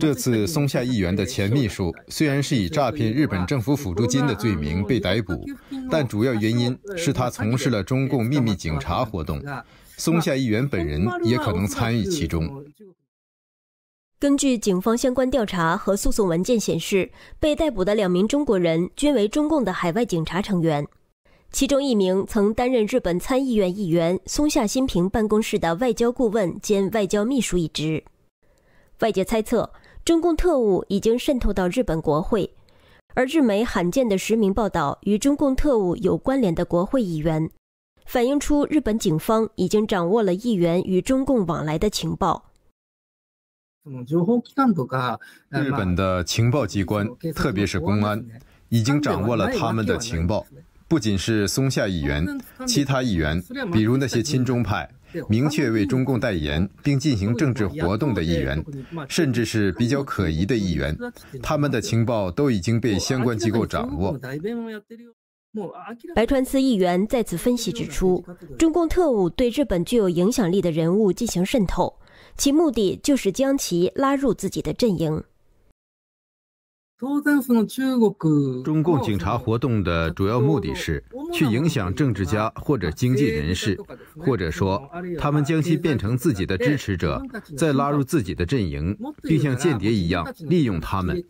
这次松下议员的前秘书虽然是以诈骗日本政府辅助金的罪名被逮捕，但主要原因是他从事了中共秘密警察活动，松下议员本人也可能参与其中。根据警方相关调查和诉讼文件显示，被逮捕的两名中国人均为中共的海外警察成员。其中一名曾担任日本参议院议员松下新平办公室的外交顾问兼外交秘书一职。外界猜测，中共特务已经渗透到日本国会，而日媒罕见的实名报道与中共特务有关联的国会议员，反映出日本警方已经掌握了议员与中共往来的情报。日本的情报机关，特别是公安，已经掌握了他们的情报。不仅是松下议员，其他议员，比如那些亲中派、明确为中共代言并进行政治活动的议员，甚至是比较可疑的议员，他们的情报都已经被相关机构掌握。白川司议员在此分析指出，中共特务对日本具有影响力的人物进行渗透，其目的就是将其拉入自己的阵营。中共警察活动的主要目的是去影响政治家或者经济人士，或者说他们将其变成自己的支持者，再拉入自己的阵营，并像间谍一样利用他们。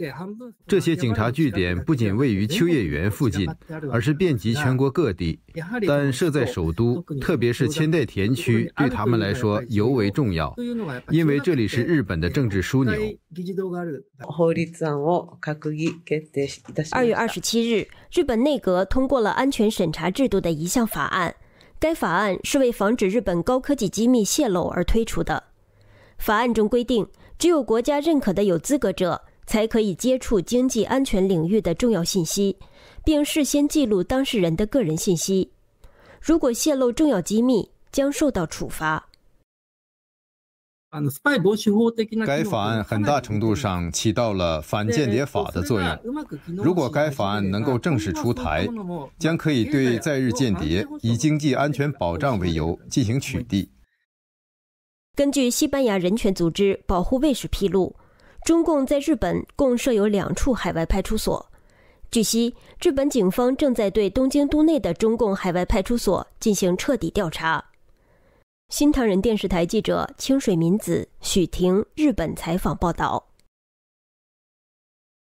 这些警察据点不仅位于秋叶原附近，而是遍及全国各地，但设在首都，特别是千代田区，对他们来说尤为重要，因为这里是日本的政治枢纽。二月二十七日，日本内阁通过了安全审查制度的一项法案。该法案是为防止日本高科技机密泄露而推出的。法案中规定，只有国家认可的有资格者才可以接触经济安全领域的重要信息，并事先记录当事人的个人信息。如果泄露重要机密，将受到处罚。该法案很大程度上起到了反间谍法的作用。如果该法案能够正式出台，将可以对在日间谍以经济安全保障为由进行取缔。根据西班牙人权组织保护卫士披露，中共在日本共设有两处海外派出所。据悉，日本警方正在对东京都内的中共海外派出所进行彻底调查。新唐人电视台记者清水民子、许婷，日本采访报道。